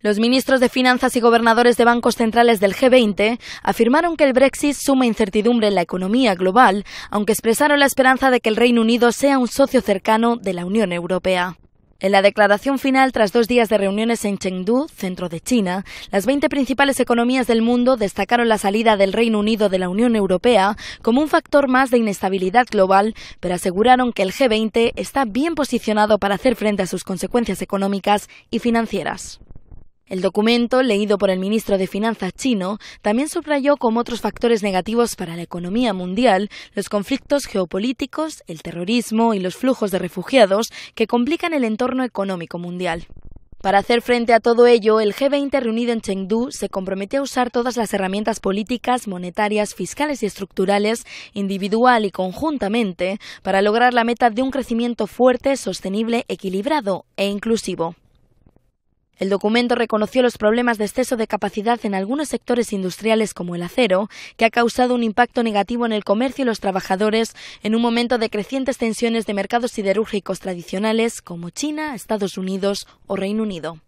Los ministros de Finanzas y gobernadores de bancos centrales del G20 afirmaron que el Brexit suma incertidumbre en la economía global, aunque expresaron la esperanza de que el Reino Unido sea un socio cercano de la Unión Europea. En la declaración final, tras dos días de reuniones en Chengdu, centro de China, las 20 principales economías del mundo destacaron la salida del Reino Unido de la Unión Europea como un factor más de inestabilidad global, pero aseguraron que el G20 está bien posicionado para hacer frente a sus consecuencias económicas y financieras. El documento, leído por el ministro de Finanzas chino, también subrayó como otros factores negativos para la economía mundial los conflictos geopolíticos, el terrorismo y los flujos de refugiados que complican el entorno económico mundial. Para hacer frente a todo ello, el G20 reunido en Chengdu se comprometió a usar todas las herramientas políticas, monetarias, fiscales y estructurales, individual y conjuntamente, para lograr la meta de un crecimiento fuerte, sostenible, equilibrado e inclusivo. El documento reconoció los problemas de exceso de capacidad en algunos sectores industriales como el acero, que ha causado un impacto negativo en el comercio y los trabajadores en un momento de crecientes tensiones de mercados siderúrgicos tradicionales como China, Estados Unidos o Reino Unido.